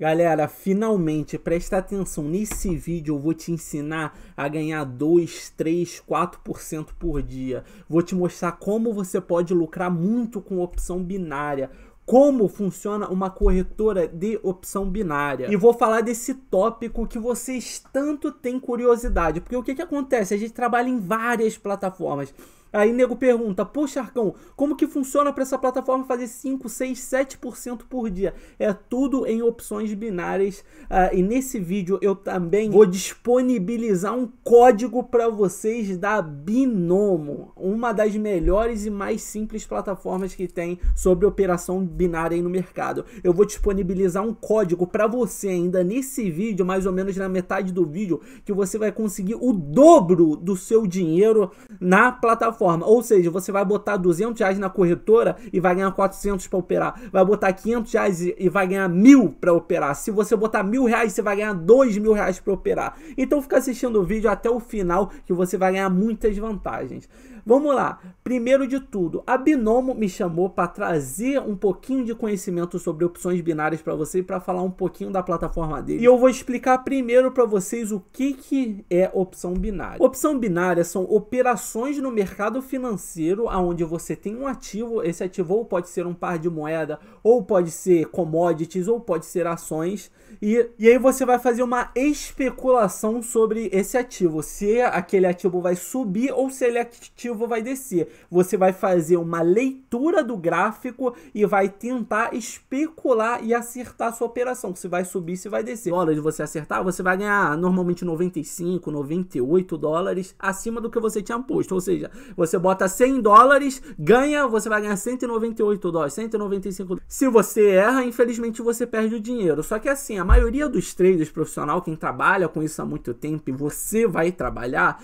Galera, finalmente, presta atenção, nesse vídeo eu vou te ensinar a ganhar 2, 3, 4% por dia. Vou te mostrar como você pode lucrar muito com opção binária, como funciona uma corretora de opção binária. E vou falar desse tópico que vocês tanto têm curiosidade, porque o que, que acontece? A gente trabalha em várias plataformas. Aí nego pergunta: Poxa, Arcão, como que funciona para essa plataforma fazer 5, 6, 7% por dia? É tudo em opções binárias. Uh, e nesse vídeo eu também vou disponibilizar um código para vocês da Binomo, uma das melhores e mais simples plataformas que tem sobre operação binária aí no mercado. Eu vou disponibilizar um código para você ainda nesse vídeo, mais ou menos na metade do vídeo, que você vai conseguir o dobro do seu dinheiro na plataforma ou seja, você vai botar 200 reais na corretora e vai ganhar 400 para operar. Vai botar 500 reais e vai ganhar mil para operar. Se você botar mil reais, você vai ganhar dois mil reais para operar. Então fica assistindo o vídeo até o final que você vai ganhar muitas vantagens. Vamos lá. Primeiro de tudo, a Binomo me chamou para trazer um pouquinho de conhecimento sobre opções binárias para você e para falar um pouquinho da plataforma dele. E eu vou explicar primeiro para vocês o que, que é opção binária. Opção binária são operações no mercado financeiro onde você tem um ativo, esse ativo ou pode ser um par de moeda, ou pode ser commodities, ou pode ser ações, e, e aí você vai fazer uma especulação sobre esse ativo, se aquele ativo vai subir ou se ele é ativo vai descer. Você vai fazer uma leitura do gráfico e vai tentar especular e acertar sua operação. Se vai subir, se vai descer. Dólares você acertar, você vai ganhar normalmente 95, 98 dólares acima do que você tinha posto. Ou seja, você bota 100 dólares, ganha, você vai ganhar 198 dólares, 195. Se você erra, infelizmente você perde o dinheiro. Só que assim, a maioria dos traders profissional, quem trabalha com isso há muito tempo e você vai trabalhar,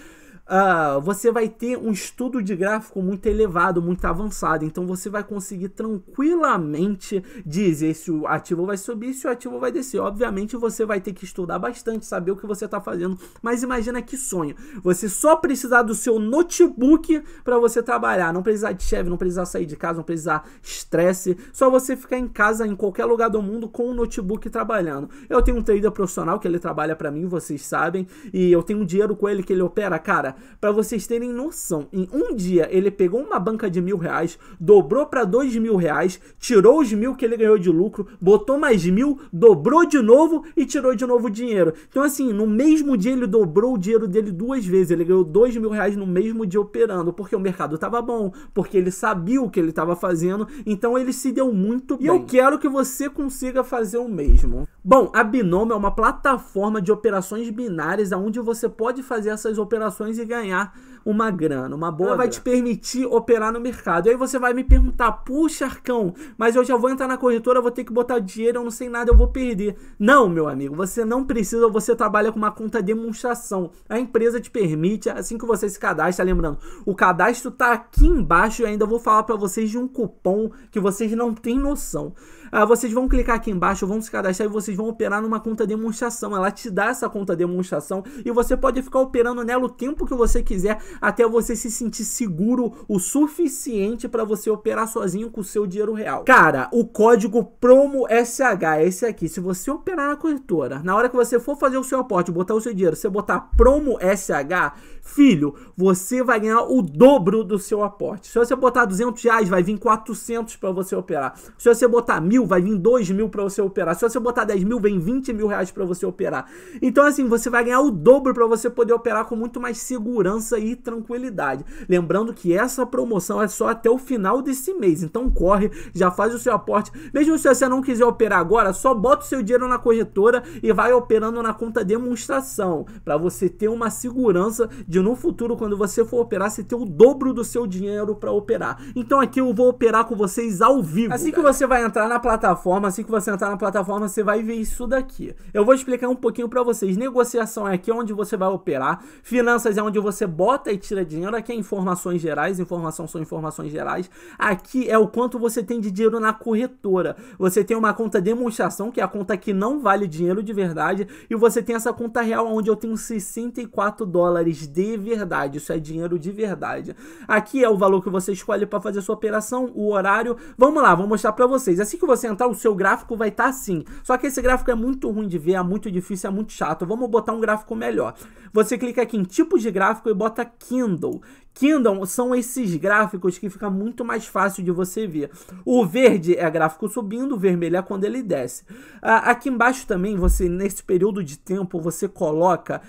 uh, você vai ter um estudo de gráfico muito elevado, muito avançado. Então você vai conseguir tranquilamente dizer se o ativo vai subir, se o ativo vai descer. Obviamente você vai ter que estudar bastante, saber o que você está fazendo. Mas imagina que sonho. Você só precisar do seu notebook para você trabalhar. Não precisar de chefe, não precisar sair de casa, não precisar estresse. Só você ficar em casa, em qualquer lugar do mundo, com o um notebook trabalhando. Eu tenho um trader profissional que ele trabalha para mim, vocês sabem. E eu tenho um dinheiro com ele que ele opera, cara para vocês terem noção. Em um dia, ele pegou uma banca de mil reais, dobrou para dois mil reais, tirou os mil que ele ganhou de lucro, botou mais mil, dobrou de novo e tirou de novo o dinheiro. Então, assim, no mesmo dia, ele dobrou o dinheiro dele duas vezes. Ele ganhou dois mil reais no mesmo dia operando, porque o mercado estava bom, porque ele sabia o que ele estava fazendo, então ele se deu muito bem. E eu quero que você consiga fazer o mesmo. Bom, a Binomo é uma plataforma de operações binárias onde você pode fazer essas operações e ganhar uma grana, uma boa. Ela vai grana. te permitir operar no mercado. E aí você vai me perguntar: puxa, Arcão, mas eu já vou entrar na corretora, vou ter que botar dinheiro, eu não sei nada, eu vou perder. Não, meu amigo, você não precisa, você trabalha com uma conta demonstração. A empresa te permite, é assim que você se cadastra, lembrando, o cadastro tá aqui embaixo e ainda vou falar para vocês de um cupom que vocês não têm noção. Ah, vocês vão clicar aqui embaixo, vão se cadastrar e vocês vão operar numa conta demonstração. Ela te dá essa conta demonstração e você pode ficar operando nela o tempo que você quiser até você se sentir seguro o suficiente para você operar sozinho com o seu dinheiro real. Cara, o código promo SH, esse aqui, se você operar na corretora, na hora que você for fazer o seu aporte, botar o seu dinheiro, você botar promo SH, filho, você vai ganhar o dobro do seu aporte. Se você botar 200 reais, vai vir 400 para você operar. Se você botar mil, vai vir 2 mil para você operar. Se você botar 10 mil, vem 20 mil reais para você operar. Então, assim, você vai ganhar o dobro para você poder operar com muito mais segurança e tranquilidade. Lembrando que essa promoção é só até o final desse mês. Então, corre, já faz o seu aporte. Mesmo se você não quiser operar agora, só bota o seu dinheiro na corretora e vai operando na conta demonstração para você ter uma segurança de no futuro, quando você for operar, você ter o dobro do seu dinheiro para operar. Então, aqui eu vou operar com vocês ao vivo. Assim que você vai entrar na plataforma, assim que você entrar na plataforma, você vai ver isso daqui. Eu vou explicar um pouquinho para vocês. Negociação é aqui onde você vai operar, finanças é onde você bota e tira dinheiro, aqui é informações gerais, informação são informações gerais. Aqui é o quanto você tem de dinheiro na corretora. Você tem uma conta demonstração, que é a conta que não vale dinheiro de verdade, e você tem essa conta real onde eu tenho 64 dólares de verdade. Isso é dinheiro de verdade. Aqui é o valor que você escolhe para fazer sua operação, o horário. Vamos lá, vou mostrar para vocês. Assim que você você entrar, o seu gráfico vai estar tá assim. Só que esse gráfico é muito ruim de ver, é muito difícil, é muito chato. Vamos botar um gráfico melhor. Você clica aqui em tipos de gráfico e bota Kindle. Kindle são esses gráficos que fica muito mais fácil de você ver. O verde é gráfico subindo, o vermelho é quando ele desce. Aqui embaixo também, você nesse período de tempo, você coloca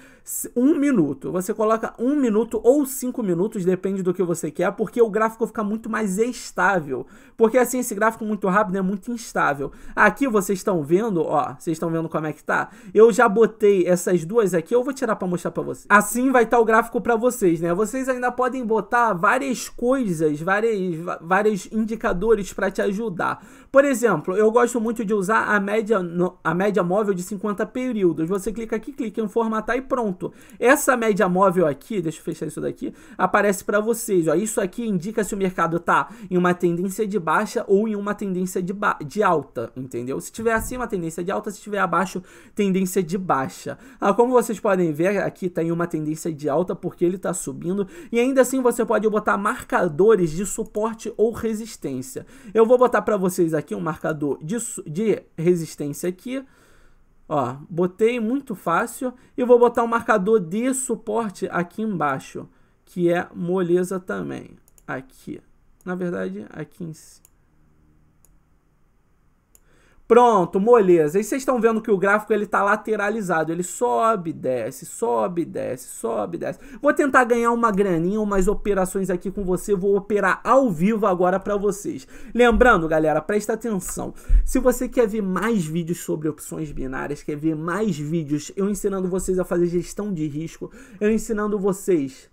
um minuto. Você coloca um minuto ou cinco minutos, depende do que você quer, porque o gráfico fica muito mais estável. Porque assim, esse gráfico muito rápido é muito instável. Aqui vocês estão vendo, ó, vocês estão vendo como é que tá? Eu já botei essas duas aqui, eu vou tirar para mostrar para vocês. Assim vai estar tá o gráfico para vocês, né? Vocês ainda podem podem botar várias coisas, várias, vários indicadores para te ajudar. Por exemplo, eu gosto muito de usar a média, a média móvel de 50 períodos. Você clica aqui, clica em formatar e pronto. Essa média móvel aqui, deixa eu fechar isso daqui, aparece para vocês. Ó. Isso aqui indica se o mercado tá em uma tendência de baixa ou em uma tendência de, de alta, entendeu? Se tiver acima, tendência de alta, se tiver abaixo, tendência de baixa. Ah, como vocês podem ver, aqui tá em uma tendência de alta porque ele tá subindo e ainda assim você pode botar marcadores de suporte ou resistência. Eu vou botar para vocês aqui um marcador de, de resistência aqui. Ó, botei muito fácil e vou botar um marcador de suporte aqui embaixo, que é moleza também, aqui. Na verdade, aqui em cima. Pronto, moleza. E vocês estão vendo que o gráfico ele tá lateralizado. Ele sobe, desce, sobe, desce, sobe, desce. Vou tentar ganhar uma graninha, umas operações aqui com você. Vou operar ao vivo agora para vocês. Lembrando, galera, presta atenção. Se você quer ver mais vídeos sobre opções binárias, quer ver mais vídeos eu ensinando vocês a fazer gestão de risco, eu ensinando vocês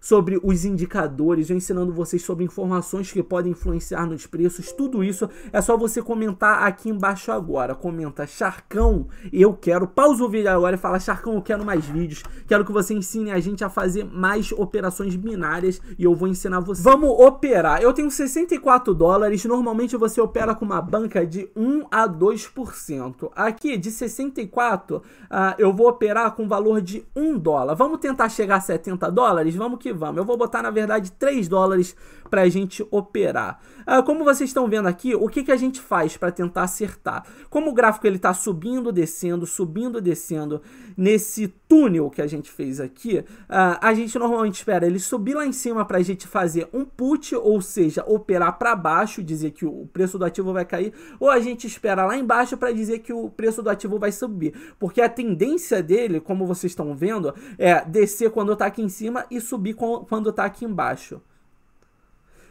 sobre os indicadores, eu ensinando vocês sobre informações que podem influenciar nos preços, tudo isso é só você comentar aqui embaixo agora. Comenta Charcão, eu quero. Pausa o vídeo agora e fala Charcão, eu quero mais vídeos. Quero que você ensine a gente a fazer mais operações binárias e eu vou ensinar você. Vamos operar. Eu tenho 64 dólares, normalmente você opera com uma banca de 1 a 2%. Aqui de 64, uh, ah, eu vou operar com valor de 1 dólar. Vamos tentar chegar a 70 dólares? Vamos que que vamos. Eu vou botar, na verdade, 3 dólares para a gente operar. Ah, como vocês estão vendo aqui, o que, que a gente faz para tentar acertar? Como o gráfico está subindo, descendo, subindo, descendo, nesse túnel que a gente fez aqui, uh, a gente normalmente espera ele subir lá em cima para a gente fazer um put, ou seja, operar para baixo, dizer que o preço do ativo vai cair, ou a gente espera lá embaixo para dizer que o preço do ativo vai subir, porque a tendência dele, como vocês estão vendo, é descer quando está aqui em cima e subir quando está aqui embaixo.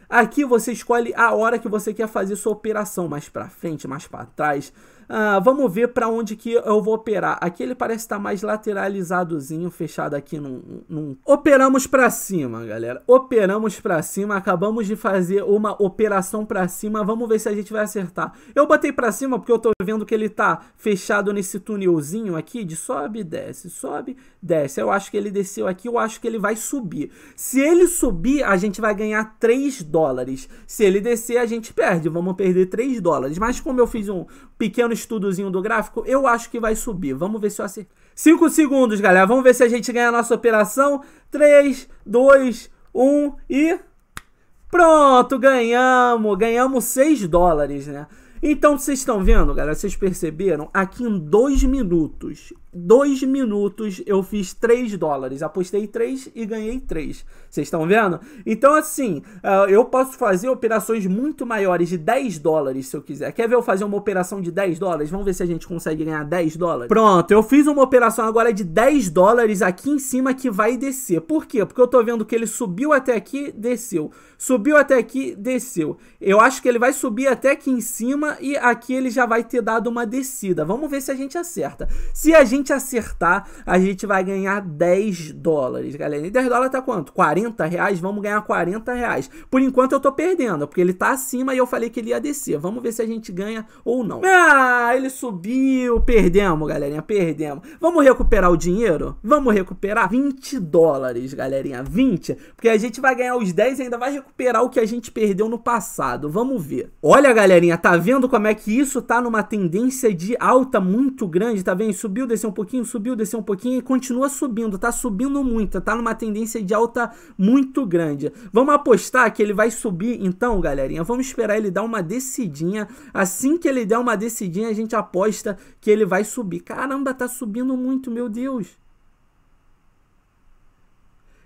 Aqui você escolhe a hora que você quer fazer sua operação, mais para frente, mais para trás. Ah, vamos ver para onde que eu vou operar. Aqui ele parece estar tá mais lateralizadozinho, fechado aqui num... num... Operamos para cima, galera. Operamos para cima, acabamos de fazer uma operação para cima. Vamos ver se a gente vai acertar. Eu botei para cima porque eu tô vendo que ele tá fechado nesse túnelzinho aqui de sobe desce, sobe, desce. Eu acho que ele desceu aqui, eu acho que ele vai subir. Se ele subir, a gente vai ganhar 3 dólares. Se ele descer, a gente perde. Vamos perder 3 dólares. Mas como eu fiz um, pequeno estudozinho do gráfico, eu acho que vai subir. Vamos ver se eu acerto. 5 segundos, galera. Vamos ver se a gente ganha a nossa operação. 3, 2, 1 e... Pronto, ganhamos. Ganhamos 6 dólares, né? Então, vocês estão vendo, galera? Vocês perceberam? Aqui em 2 minutos dois minutos eu fiz 3 dólares. Apostei 3 e ganhei 3. Vocês estão vendo? Então, assim, ah, eu posso fazer operações muito maiores de 10 dólares se eu quiser. Quer ver eu fazer uma operação de 10 dólares? Vamos ver se a gente consegue ganhar 10 dólares. Pronto, eu fiz uma operação agora de 10 dólares aqui em cima que vai descer. Por quê? Porque eu tô vendo que ele subiu até aqui, desceu. Subiu até aqui, desceu. Eu acho que ele vai subir até aqui em cima e aqui ele já vai ter dado uma descida. Vamos ver se a gente acerta. Se a gente gente acertar, a gente vai ganhar 10 dólares, galera. E 10 dólares tá quanto? 40 reais? Vamos ganhar 40 reais. Por enquanto eu tô perdendo, porque ele tá acima e eu falei que ele ia descer. Vamos ver se a gente ganha ou não. Ah, ele subiu. Perdemos, galerinha, perdemos. Vamos recuperar o dinheiro? Vamos recuperar 20 dólares, galerinha, 20. Porque a gente vai ganhar os 10 e ainda vai recuperar o que a gente perdeu no passado. Vamos ver. Olha, galerinha, tá vendo como é que isso tá numa tendência de alta muito grande, tá vendo? Subiu, desceu desceu um pouquinho, subiu, desceu um pouquinho e continua subindo, tá subindo muito, tá numa tendência de alta muito grande. Vamos apostar que ele vai subir então, galerinha? Vamos esperar ele dar uma descidinha. Assim que ele der uma descidinha, a gente aposta que ele vai subir. Caramba, tá subindo muito, meu Deus.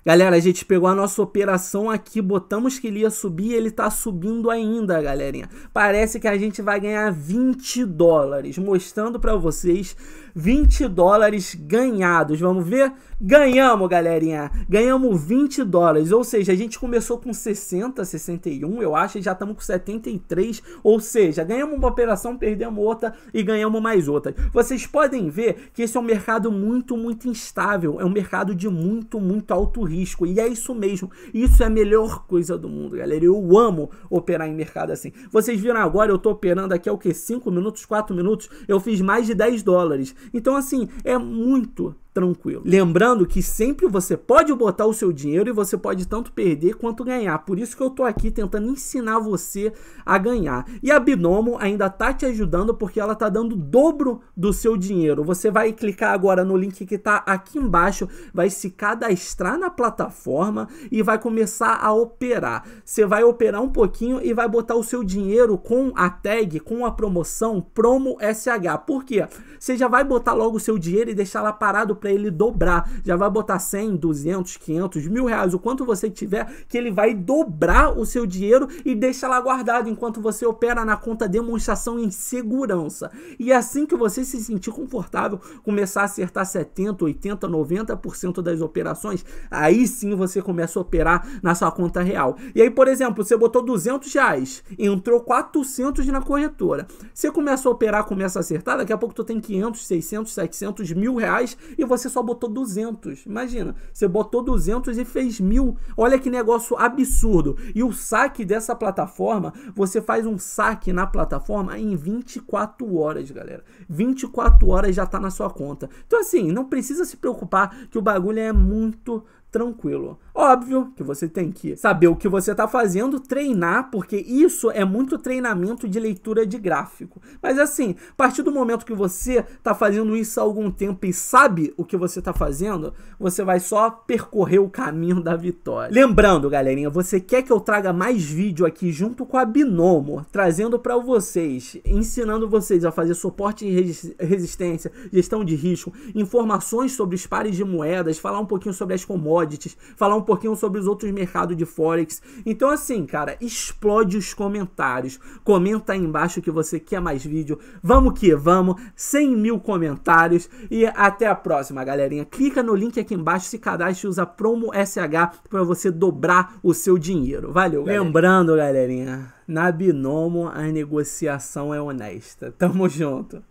Galera, a gente pegou a nossa operação aqui, botamos que ele ia subir ele tá subindo ainda, galerinha. Parece que a gente vai ganhar 20 dólares, mostrando para vocês 20 dólares ganhados. Vamos ver? Ganhamos, galerinha. Ganhamos 20 dólares, ou seja, a gente começou com 60, 61, eu acho, e já estamos com 73, ou seja, ganhamos uma operação, perdemos outra e ganhamos mais outra. Vocês podem ver que esse é um mercado muito, muito instável, é um mercado de muito, muito alto risco risco. E é isso mesmo. Isso é a melhor coisa do mundo, galera. Eu amo operar em mercado assim. Vocês viram agora, eu tô operando aqui há é o que? 5 minutos, 4 minutos. Eu fiz mais de 10 dólares. Então, assim, é muito tranquilo. Lembrando que sempre você pode botar o seu dinheiro e você pode tanto perder quanto ganhar. Por isso que eu tô aqui tentando ensinar você a ganhar. E a Binomo ainda tá te ajudando porque ela tá dando dobro do seu dinheiro. Você vai clicar agora no link que tá aqui embaixo, vai se cadastrar na plataforma e vai começar a operar. Você vai operar um pouquinho e vai botar o seu dinheiro com a tag, com a promoção promo SH. Por quê? Você já vai botar logo o seu dinheiro e deixar lá parado para ele dobrar. Já vai botar 100, 200, 500, mil reais, o quanto você tiver, que ele vai dobrar o seu dinheiro e deixa lá guardado enquanto você opera na conta demonstração em segurança. E assim que você se sentir confortável, começar a acertar 70, 80, 90% das operações, aí sim você começa a operar na sua conta real. E aí, por exemplo, você botou 200 reais, entrou 400 na corretora. Você começa a operar, começa a acertar, daqui a pouco tu tem 500, 600, 700, mil reais e você só botou 200. Imagina, você botou 200 e fez mil. Olha que negócio absurdo. E o saque dessa plataforma, você faz um saque na plataforma em 24 horas, galera. 24 horas já tá na sua conta. Então assim, não precisa se preocupar que o bagulho é muito tranquilo. Óbvio que você tem que saber o que você está fazendo, treinar, porque isso é muito treinamento de leitura de gráfico. Mas assim, a partir do momento que você está fazendo isso há algum tempo e sabe o que você está fazendo, você vai só percorrer o caminho da vitória. Lembrando, galerinha, você quer que eu traga mais vídeo aqui junto com a Binomo, trazendo para vocês, ensinando vocês a fazer suporte e resistência, gestão de risco, informações sobre os pares de moedas, falar um pouquinho sobre as commodities, commodities, falar um pouquinho sobre os outros mercados de Forex. Então, assim, cara, explode os comentários. Comenta aí embaixo que você quer mais vídeo. Vamos que vamos. 100 mil comentários. E até a próxima, galerinha. Clica no link aqui embaixo, se cadastre e usa promo SH para você dobrar o seu dinheiro. Valeu, galera. Lembrando, galerinha, na Binomo a negociação é honesta. Tamo junto.